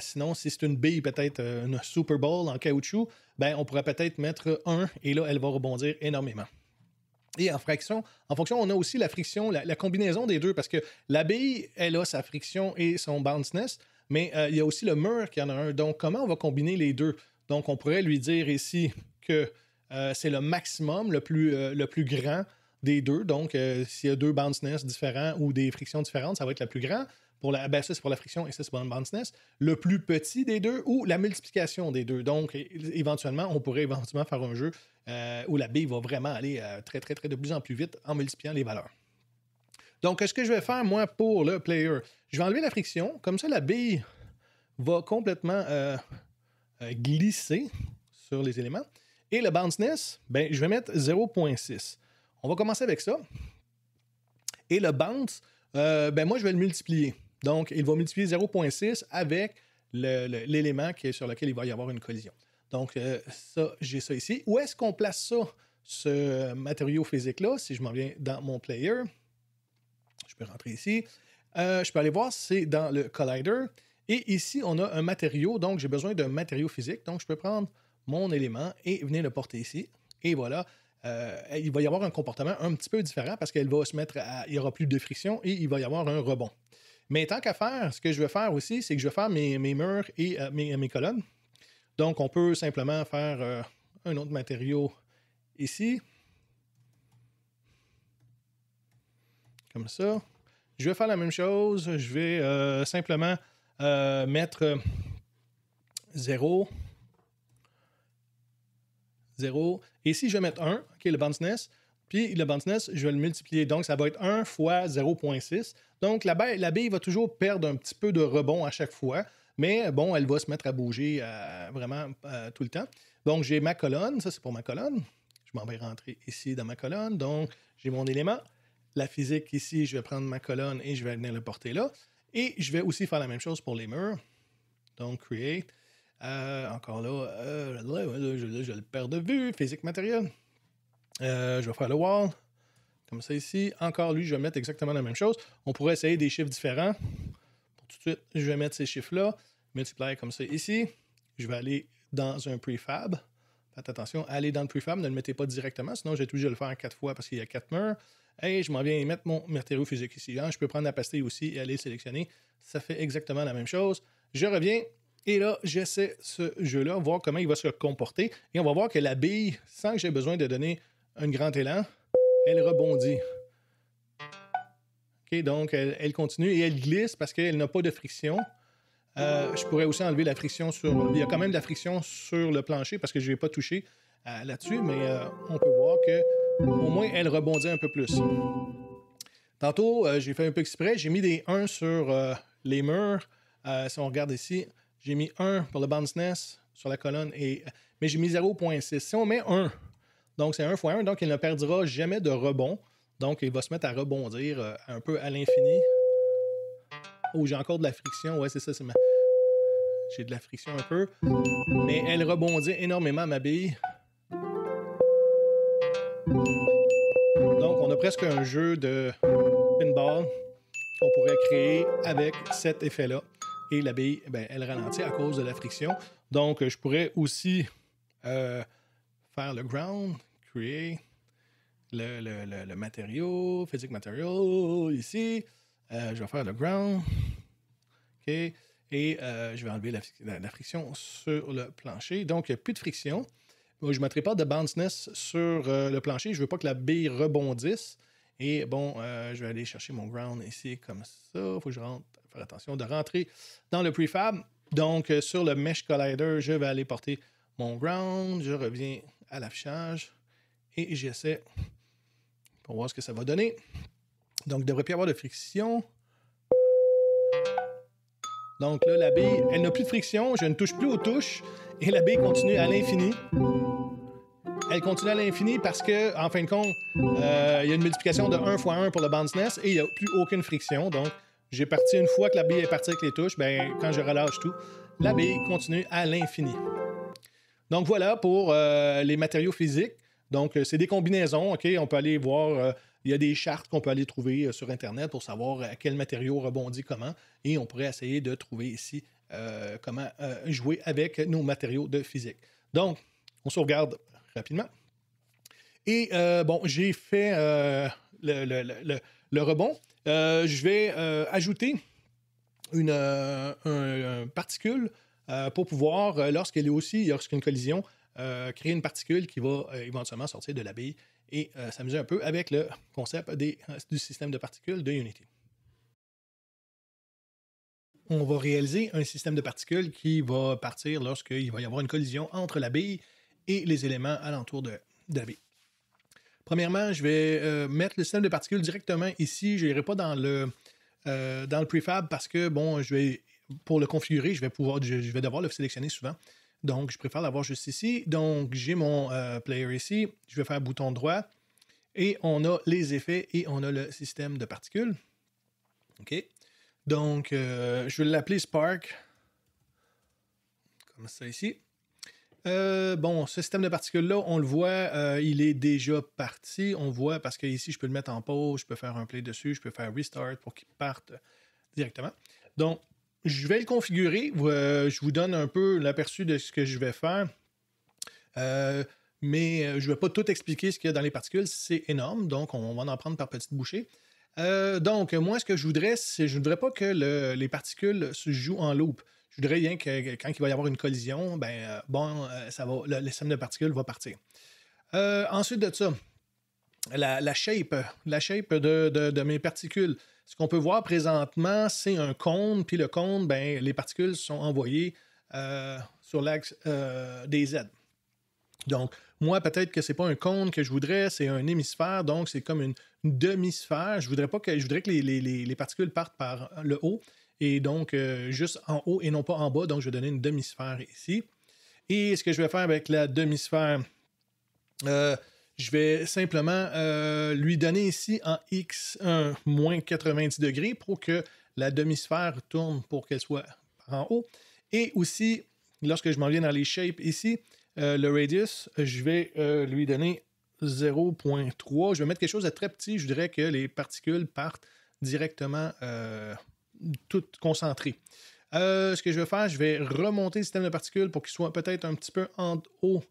sinon, si c'est une bille, peut-être une Super Bowl en caoutchouc, ben, on pourrait peut-être mettre un et là, elle va rebondir énormément. Et en fraction, en fonction, on a aussi la friction, la, combinaison des deux, parce que l'abbaye, elle a sa friction et son «bounceness», mais euh, il y a aussi le mur qui en a un. Donc, comment on va combiner les deux? Donc, on pourrait lui dire ici que euh, c'est le maximum, le plus, euh, le plus grand des deux. Donc, s'il y a deux ness différents ou des frictions différentes, ça va être la plus grand pour la, ça, ben, c'est pour la friction et ça, c'est pour la bounciness, le plus petit des deux ou la multiplication des deux. Donc, éventuellement, on pourrait éventuellement faire un jeu euh, où la bille va vraiment aller euh, très, très, très de plus en plus vite en multipliant les valeurs. Donc, ce que je vais faire, moi, pour le player, je vais enlever la friction. Comme ça, la bille va complètement euh, glisser sur les éléments. Et le bounciness, ben, je vais mettre 0.6. On va commencer avec ça. Et le bounce, ben moi, je vais le multiplier. Donc, il va multiplier 0.6 avec l'élément sur lequel il va y avoir une collision. Donc, euh, ça, j'ai ça ici. Où est-ce qu'on place ça, ce matériau physique-là? Si je m'en viens dans mon player, je peux rentrer ici. Euh, je peux aller voir, c'est dans le collider. Et ici, on a un matériau, donc j'ai besoin d'un matériau physique. Donc, je peux prendre mon élément et venir le porter ici. Et voilà, euh, il va y avoir un comportement un petit peu différent parce qu'elle va se mettre à, il n'y aura plus de friction et il va y avoir un rebond. Mais tant qu'à faire, ce que je vais faire aussi, c'est que je vais faire mes, murs et euh, mes, colonnes. Donc, on peut simplement faire euh, un autre matériau ici. Comme ça. Je vais faire la même chose. Je vais euh, simplement mettre 0, 0. Et si je vais mettre 1, qui est le bounce puis le bounciness, je vais le multiplier. Donc, ça va être 1 fois 0.6. Donc, la bille va toujours perdre un petit peu de rebond à chaque fois. Mais bon, elle va se mettre à bouger euh, vraiment euh, tout le temps. Donc, j'ai ma colonne. Ça, c'est pour ma colonne. Je m'en vais rentrer ici dans ma colonne. Donc, j'ai mon élément. La physique ici, je vais prendre ma colonne et je vais venir le porter là. Et je vais aussi faire la même chose pour les murs. Donc, create. Euh, encore là, je, le perds de vue, physique matérielle. Euh, je vais faire le wall, comme ça ici. Encore lui, je vais mettre exactement la même chose. On pourrait essayer des chiffres différents. tout de suite, je vais mettre ces chiffres-là, multiplier comme ça ici. Je vais aller dans un prefab. Faites attention, allez dans le prefab, ne le mettez pas directement, sinon j'ai toujours de le faire quatre fois parce qu'il y a quatre murs. Et je m'en viens mettre mon matériau physique ici. Hein. je peux prendre la pastille aussi et aller sélectionner. Ça fait exactement la même chose. Je reviens et là, j'essaie ce jeu-là, voir comment il va se comporter. Et on va voir que la bille, sans que j'ai besoin de donner un grand élan, elle rebondit. OK, donc, elle, continue et elle glisse parce qu'elle n'a pas de friction. Euh, je pourrais aussi enlever la friction sur... Il y a quand même de la friction sur le plancher parce que je ne vais pas toucher euh, là-dessus, mais euh, on peut voir que au moins elle rebondit un peu plus. Tantôt, j'ai fait un peu exprès, j'ai mis des 1 sur les murs. si on regarde ici, j'ai mis 1 pour le bounce sur la colonne, et, mais j'ai mis 0.6. Si on met 1 donc, c'est 1 fois 1, Donc, il ne perdra jamais de rebond. Donc, il va se mettre à rebondir euh, un peu à l'infini. Oh, j'ai encore de la friction. Ouais, c'est ça. Ma... J'ai de la friction un peu. Mais elle rebondit énormément, ma bille. Donc, on a presque un jeu de pinball qu'on pourrait créer avec cet effet-là. Et la bille, ben, elle ralentit à cause de la friction. Donc, je pourrais aussi euh, faire le ground, créer le, le, matériau, physique material ici. Euh, je vais faire le ground. OK. Et euh, je vais enlever la, friction sur le plancher. Donc, il n'y a plus de friction. je ne mettrai pas de bounceness sur euh, le plancher. Je ne veux pas que la bille rebondisse. Et bon, je vais aller chercher mon ground ici comme ça. Il faut que je rentre, faire attention de rentrer dans le prefab. Donc, sur le mesh collider, je vais aller porter mon ground. Je reviens à l'affichage et j'essaie pour voir ce que ça va donner. Donc, il ne devrait plus y avoir de friction. Donc là, la bille, elle n'a plus de friction, je ne touche plus aux touches et la bille continue à l'infini. Elle continue à l'infini parce que, en fin de compte, euh, il y a une multiplication de 1 x 1 pour le bounce et il n'y a plus aucune friction. Donc, j'ai parti une fois que la bille est partie avec les touches, ben, quand je relâche tout, la bille continue à l'infini. Donc voilà pour euh, les matériaux physiques. Donc euh, c'est des combinaisons, OK? On peut aller voir, euh, il y a des chartes qu'on peut aller trouver sur Internet pour savoir à quel matériau rebondit comment. Et on pourrait essayer de trouver ici comment jouer avec nos matériaux de physique. Donc, on se regarde rapidement. Et bon, j'ai fait le, rebond. je vais ajouter une particule euh, pour pouvoir, euh, lorsqu'elle est aussi, une collision, euh, créer une particule qui va éventuellement sortir de la bille et s'amuser un peu avec le concept du système de particules de Unity on va réaliser un système de particules qui va partir lorsqu'il va y avoir une collision entre la bille et les éléments alentour de, la bille. Premièrement, je vais mettre le système de particules directement ici. Je n'irai pas dans le, dans le prefab parce que, bon, je vais pour le configurer, je vais, pouvoir, je, vais devoir le sélectionner souvent. Donc, je préfère l'avoir juste ici. Donc, j'ai mon euh, player ici. Je vais faire bouton droit. Et on a les effets et on a le système de particules. OK. Donc, euh, je vais l'appeler Spark. Comme ça ici. Euh, bon, ce système de particules-là, on le voit, il est déjà parti. On voit parce qu'ici, je peux le mettre en pause, je peux faire un play dessus, je peux faire restart pour qu'il parte directement. Donc, je vais le configurer. Euh, je vous donne un peu l'aperçu de ce que je vais faire. Euh, mais euh, je ne vais pas tout expliquer ce qu'il y a dans les particules. C'est énorme, donc on va en prendre par petites bouchées. donc, moi, ce que je voudrais, c'est je ne voudrais pas que les particules se jouent en loop. Je voudrais bien que quand il va y avoir une collision, ben bon, ça va, le, de particules va partir. ensuite de ça, la, shape, la shape de mes particules. Ce qu'on peut voir présentement, c'est un cône, puis le cône, ben, les particules sont envoyées euh, sur l'axe euh, des Z. Donc, moi, peut-être que ce n'est pas un cône que je voudrais, c'est un hémisphère, donc c'est comme une, demi-sphère. Je voudrais pas que je voudrais que les, particules partent par le haut et donc euh, juste en haut et non pas en bas. Donc, je vais donner une demi-sphère ici. Et ce que je vais faire avec la demi-sphère, je vais simplement euh, lui donner ici en X1 moins 90 degrés pour que la demi-sphère tourne pour qu'elle soit en haut. Et aussi, lorsque je m'en viens dans les shapes ici, euh, le radius, je vais euh, lui donner 0.3. Je vais mettre quelque chose de très petit. Je dirais que les particules partent directement toutes concentrées. ce que je vais faire, je vais remonter le système de particules pour qu'il soit peut-être un petit peu en haut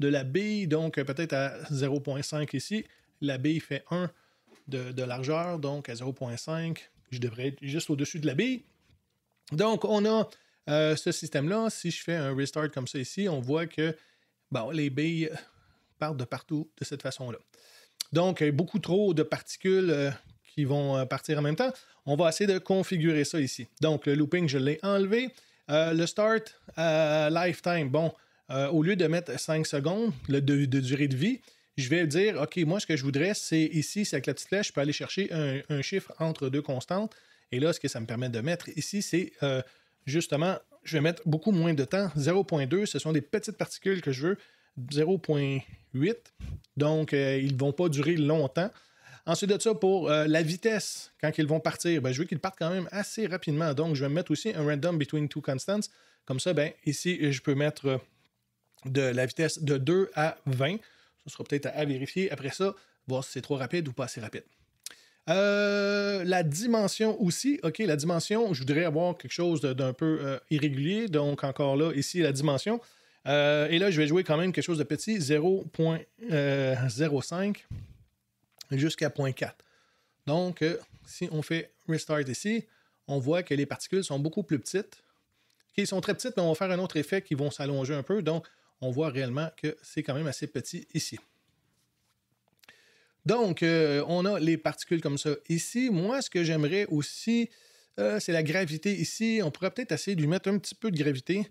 de la bille, donc euh, peut-être à 0.5 ici. La bille fait 1 de, largeur, donc à 0.5, je devrais être juste au-dessus de la bille. Donc, on a euh, ce système-là. Si je fais un restart comme ça ici, on voit que bon, les billes partent de partout de cette façon-là. Donc, beaucoup trop de particules euh, qui vont partir en même temps. On va essayer de configurer ça ici. Donc, le looping, je l'ai enlevé. le start lifetime, bon, euh, au lieu de mettre 5 secondes de, durée de vie, je vais dire, OK, moi, ce que je voudrais, c'est ici, c'est avec la petite flèche, je peux aller chercher un, chiffre entre deux constantes. Et là, ce que ça me permet de mettre ici, c'est euh, justement, je vais mettre beaucoup moins de temps. 0.2, ce sont des petites particules que je veux. 0.8, donc euh, ils ne vont pas durer longtemps. Ensuite de ça, pour la vitesse, quand ils vont partir, ben, je veux qu'ils partent quand même assez rapidement. Donc, je vais mettre aussi un random between two constants. Comme ça, ben, ici, je peux mettre de la vitesse de 2 à 20. Ce sera peut-être à, vérifier après ça, voir si c'est trop rapide ou pas assez rapide. Euh, la dimension aussi, ok, la dimension, je voudrais avoir quelque chose d'un peu euh, irrégulier, donc encore là, ici la dimension. Euh, et là, je vais jouer quand même quelque chose de petit, 0.05 jusqu'à 0.4. Donc, si on fait restart ici, on voit que les particules sont beaucoup plus petites. OK, ils sont très petites, mais on va faire un autre effet qui vont s'allonger un peu. Donc, on voit réellement que c'est quand même assez petit ici. Donc, euh, on a les particules comme ça ici. Moi, ce que j'aimerais aussi, euh, c'est la gravité ici. On pourrait peut-être essayer de lui mettre un petit peu de gravité.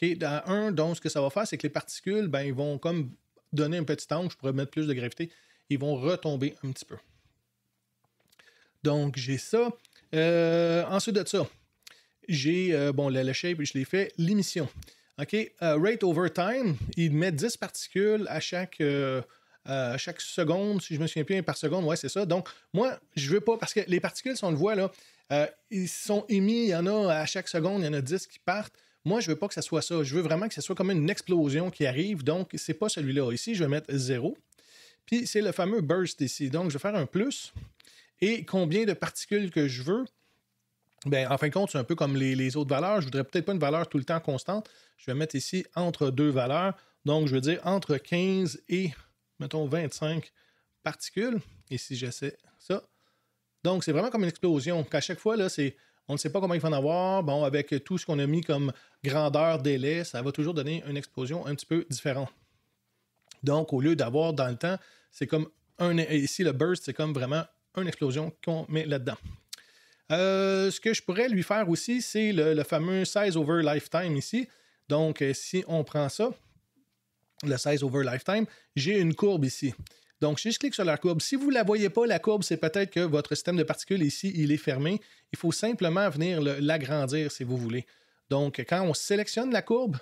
Ok Dans donc, ce que ça va faire, c'est que les particules, ben, ils vont comme donner un petit angle. Je pourrais mettre plus de gravité. Ils vont retomber un petit peu. Donc, j'ai ça. Euh, ensuite de ça, j'ai, bon, la, shape, je l'ai fait, l'émission. OK. Euh, rate over time, il met 10 particules à chaque, euh, chaque seconde, si je me souviens bien, par seconde. Ouais, c'est ça. Donc, moi, je veux pas, parce que les particules, si on le voit, là, euh, ils sont émis, il y en a à chaque seconde, il y en a 10 qui partent. Moi, je veux pas que ce soit ça. Je veux vraiment que ce soit comme une explosion qui arrive. Donc, c'est pas celui-là. Ici, je vais mettre 0. Puis, c'est le fameux burst ici. Donc, je vais faire un plus. Et combien de particules que je veux. Bien, en fin de compte, c'est un peu comme les, autres valeurs. Je ne voudrais peut-être pas une valeur tout le temps constante. Je vais mettre ici entre deux valeurs. Donc, je veux dire entre 15 et, mettons, 25 particules. Et si j'essaie ça. Donc, c'est vraiment comme une explosion. Qu'à chaque fois, là, c'est. On ne sait pas combien il va en avoir. Bon, avec tout ce qu'on a mis comme grandeur, délai, ça va toujours donner une explosion un petit peu différente. Donc, au lieu d'avoir dans le temps, c'est comme un. Ici, le burst, c'est comme vraiment une explosion qu'on met là-dedans. Euh, ce que je pourrais lui faire aussi, c'est le, fameux size over lifetime ici. Donc, euh, si on prend ça, le size over lifetime, j'ai une courbe ici. Donc, si je clique sur la courbe, si vous ne la voyez pas, la courbe, c'est peut-être que votre système de particules ici, il est fermé. Il faut simplement venir l'agrandir si vous voulez. Donc, quand on sélectionne la courbe,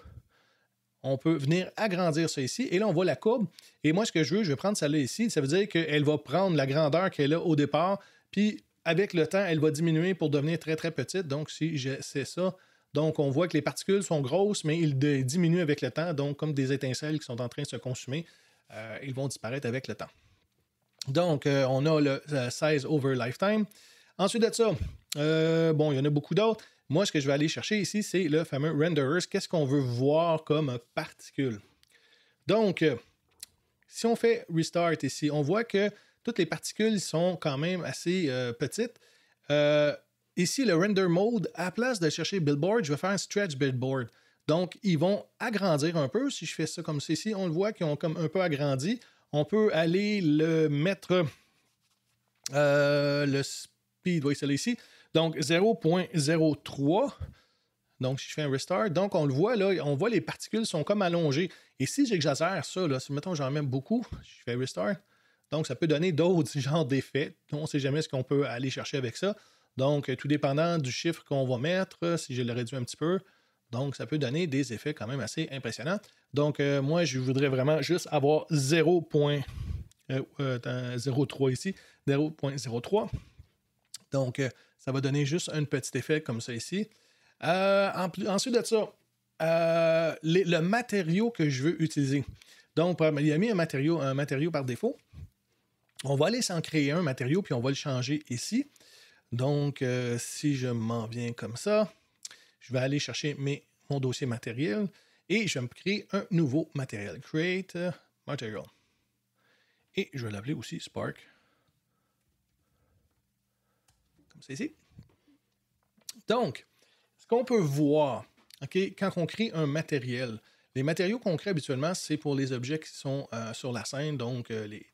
on peut venir agrandir ça ici. Et là, on voit la courbe. Et moi, ce que je veux, je vais prendre celle-là ici. Ça veut dire qu'elle va prendre la grandeur qu'elle a au départ, puis avec le temps, elle va diminuer pour devenir très, très petite. Donc, si c'est ça. Donc, on voit que les particules sont grosses, mais ils diminuent avec le temps. Donc, comme des étincelles qui sont en train de se consumer, euh, ils vont disparaître avec le temps. Donc, euh, on a le euh, size over lifetime. Ensuite de ça, bon, il y en a beaucoup d'autres. Moi, ce que je vais aller chercher ici, c'est le fameux renderers. Qu'est-ce qu'on veut voir comme particule? Donc, si on fait restart ici, on voit que toutes les particules sont quand même assez euh, petites. Euh, ici, le render mode, à place de chercher billboard, je vais faire un stretch billboard. Donc, ils vont agrandir un peu. Si je fais ça comme ceci, on le voit qu'ils ont comme un peu agrandi. On peut aller le mettre, euh, le speed, voyez celui-ci. Donc, 0.03. Donc, si je fais un restart, donc on le voit là, on voit les particules sont comme allongées. Et si j'exagère ça, là, si mettons j'en mets beaucoup, je fais restart, donc, ça peut donner d'autres genres d'effets. On ne sait jamais ce qu'on peut aller chercher avec ça. Donc, euh, tout dépendant du chiffre qu'on va mettre, euh, si je le réduis un petit peu, donc ça peut donner des effets quand même assez impressionnants. Donc, euh, moi, je voudrais vraiment juste avoir 0.03 ici, 0.03. Donc, ça va donner juste un petit effet comme ça ici. En plus, ensuite de ça, le matériau que je veux utiliser. Donc, il y a mis un matériau, un matériau par défaut. On va aller s'en créer un matériau, puis on va le changer ici. Donc, euh, si je m'en viens comme ça, je vais aller chercher mon dossier matériel et je vais me créer un nouveau matériel. Create Material. Et je vais l'appeler aussi Spark. Comme ça ici. Donc, ce qu'on peut voir, ok, quand on crée un matériel, les matériaux qu'on crée habituellement, c'est pour les objets qui sont euh, sur la scène, donc euh, les,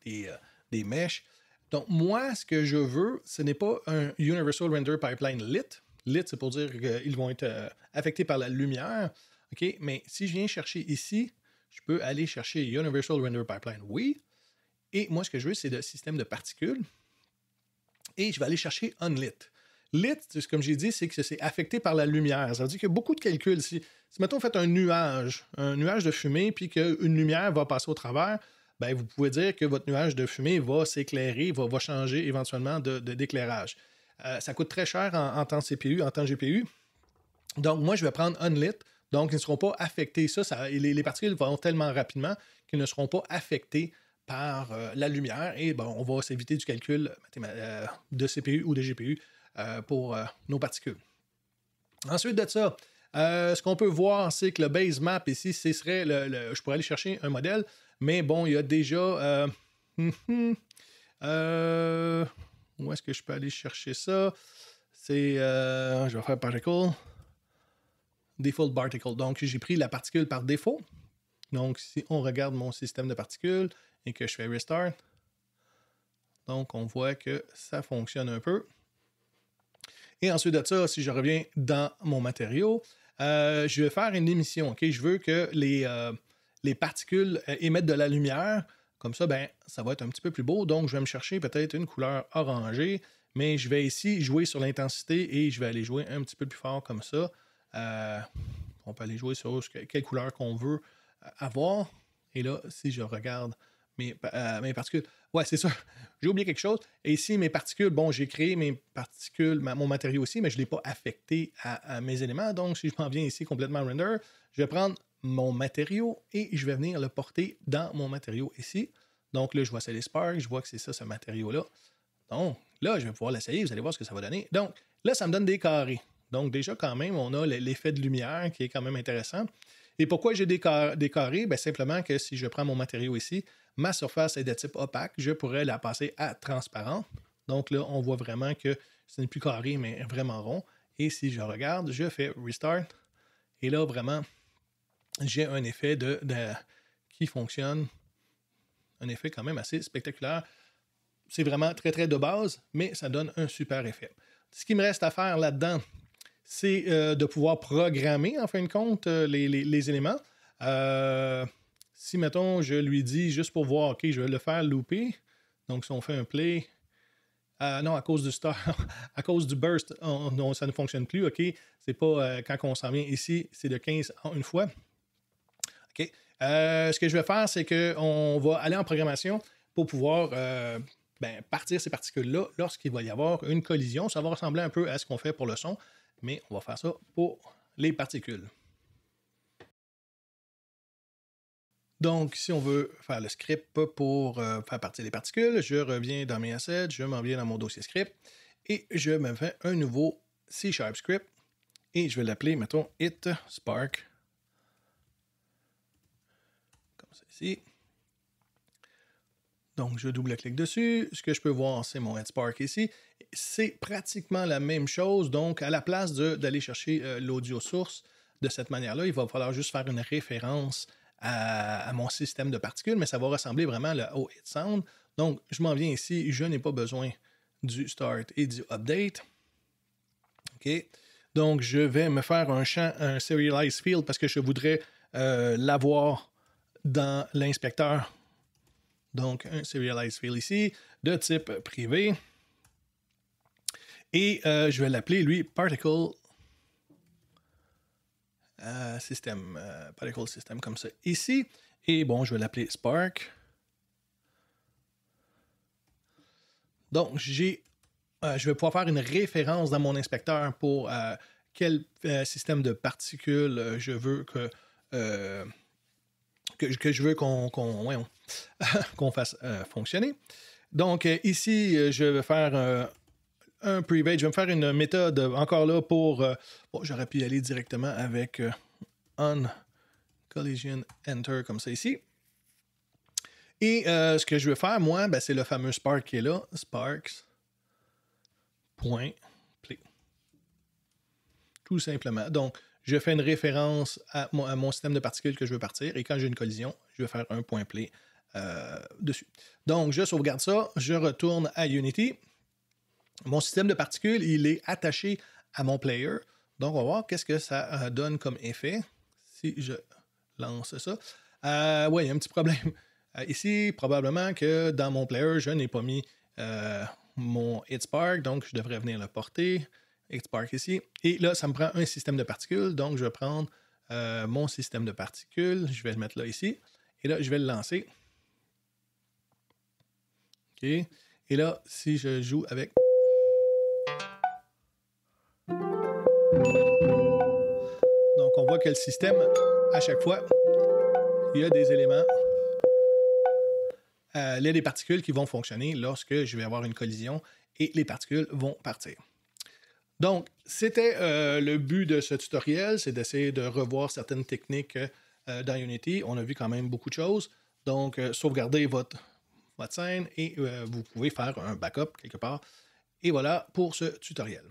des mèches. Donc, moi, ce que je veux, ce n'est pas un Universal Render Pipeline lit. Lit, c'est pour dire qu'ils vont être euh, affectés par la lumière. OK? Mais si je viens chercher ici, je peux aller chercher Universal Render Pipeline, oui. Et moi, ce que je veux, c'est le système de particules. Et je vais aller chercher Unlit. Lit, comme j'ai dit, c'est que c'est affecté par la lumière. Ça veut dire qu'il y a beaucoup de calculs. Si, si mettons, vous faites un nuage, un nuage de fumée, puis qu'une lumière va passer au travers, ben, vous pouvez dire que votre nuage de fumée va s'éclairer, va, va, changer éventuellement de, d'éclairage. Euh, ça coûte très cher en, en, temps CPU, en temps GPU. Donc, moi, je vais prendre un Unlit. Donc, ils ne seront pas affectés. Ça, ça les, particules vont tellement rapidement qu'ils ne seront pas affectés par euh, la lumière. Et on va s'éviter du calcul euh, de CPU ou de GPU pour nos particules. Ensuite de ça, ce qu'on peut voir, c'est que le base map ici, ce serait le, je pourrais aller chercher un modèle. Mais bon, il y a déjà. Euh, euh, où est-ce que je peux aller chercher ça? C'est. Euh, je vais faire particle. Default particle. Donc, j'ai pris la particule par défaut. Donc, si on regarde mon système de particules et que je fais restart, donc on voit que ça fonctionne un peu. Et ensuite de ça, si je reviens dans mon matériau, je vais faire une émission. Je veux que les, les particules euh, émettent de la lumière. Comme ça, ben, ça va être un petit peu plus beau. Donc, je vais me chercher peut-être une couleur orangée, mais je vais ici jouer sur l'intensité et je vais aller jouer un petit peu plus fort comme ça. Euh, on peut aller jouer sur quelle couleur qu'on veut euh, avoir. Et là, si je regarde mes, particules, ouais, c'est ça. J'ai oublié quelque chose. Et ici, mes particules, bon, j'ai créé mes particules, mon matériau aussi, mais je ne l'ai pas affecté à, mes éléments. Donc, si je m'en viens ici complètement render, je vais prendre mon matériau et je vais venir le porter dans mon matériau ici. Donc là, je vois les Spark, je vois que c'est ça, ce matériau-là. Donc là, je vais pouvoir l'essayer, vous allez voir ce que ça va donner. Donc là, ça me donne des carrés. Donc déjà, quand même, on a l'effet de lumière qui est quand même intéressant. Et pourquoi j'ai des, des, carrés? Ben, simplement que si je prends mon matériau ici, ma surface est de type opaque, je pourrais la passer à transparent. Donc là, on voit vraiment que ce n'est plus carré, mais vraiment rond. Et si je regarde, je fais Restart. Et là, vraiment, j'ai un effet de, qui fonctionne, un effet quand même assez spectaculaire. C'est vraiment très, très de base, mais ça donne un super effet. Ce qui me reste à faire là-dedans, c'est euh, de pouvoir programmer, en fin de compte, euh, les, éléments. Euh, si, mettons, je lui dis juste pour voir, OK, je vais le faire louper. Donc, si on fait un play, non, à cause du star, à cause du burst, non, ça ne fonctionne plus. OK, c'est pas quand on s'en vient ici, c'est de 15 en une fois. Euh, ce que je vais faire, c'est qu'on va aller en programmation pour pouvoir euh, ben, partir ces particules-là lorsqu'il va y avoir une collision. Ça va ressembler un peu à ce qu'on fait pour le son, mais on va faire ça pour les particules. Donc, si on veut faire le script pour euh, faire partir les particules, je reviens dans mes assets, je m'en viens dans mon dossier script et je me fais un nouveau C-Sharp script et je vais l'appeler, mettons, It Spark ici. Donc, je double-clique dessus. Ce que je peux voir, c'est mon spark ici. C'est pratiquement la même chose. Donc, à la place d'aller chercher euh, l'audio source de cette manière-là, il va falloir juste faire une référence à, mon système de particules, mais ça va ressembler vraiment le au Sound. Donc, je m'en viens ici. Je n'ai pas besoin du Start et du Update. OK. Donc, je vais me faire un champ, un Serialized Field parce que je voudrais euh, l'avoir dans l'inspecteur. Donc, un serialized field ici, de type privé. Et euh, je vais l'appeler, lui, particle euh, system. Euh, particle system, comme ça, ici. Et bon, je vais l'appeler spark. Donc, j'ai, euh, je vais pouvoir faire une référence dans mon inspecteur pour quel système de particules je veux que que, je veux qu'on fasse euh, fonctionner. Donc euh, ici, euh, je vais faire un private. Je vais me faire une méthode encore là pour. bon, j'aurais pu aller directement avec un collision enter comme ça ici. Et ce que je veux faire, moi, ben, c'est le fameux Spark qui est là. Sparks. Tout simplement. Donc, je fais une référence à mon, système de particules que je veux partir, et quand j'ai une collision, je vais faire un point play euh, dessus. Donc, je sauvegarde ça, je retourne à Unity. Mon système de particules, il est attaché à mon player. Donc, on va voir qu'est-ce que ça euh, donne comme effet si je lance ça. Euh, oui, il y a un petit problème. ici, probablement que dans mon player, je n'ai pas mis mon HitSpark. donc je devrais venir le porter. Spark ici. Et là, ça me prend un système de particules. Donc, je vais prendre euh, mon système de particules. Je vais le mettre là ici. Et là, je vais le lancer. OK. Et là, si je joue avec. Donc, on voit que le système, à chaque fois, il y a des éléments. Euh, il y a des particules qui vont fonctionner lorsque je vais avoir une collision et les particules vont partir. Donc, c'était euh, le but de ce tutoriel, c'est d'essayer de revoir certaines techniques euh, dans Unity. On a vu quand même beaucoup de choses. Donc, euh, sauvegardez votre, votre scène et vous pouvez faire un backup quelque part. Et voilà pour ce tutoriel.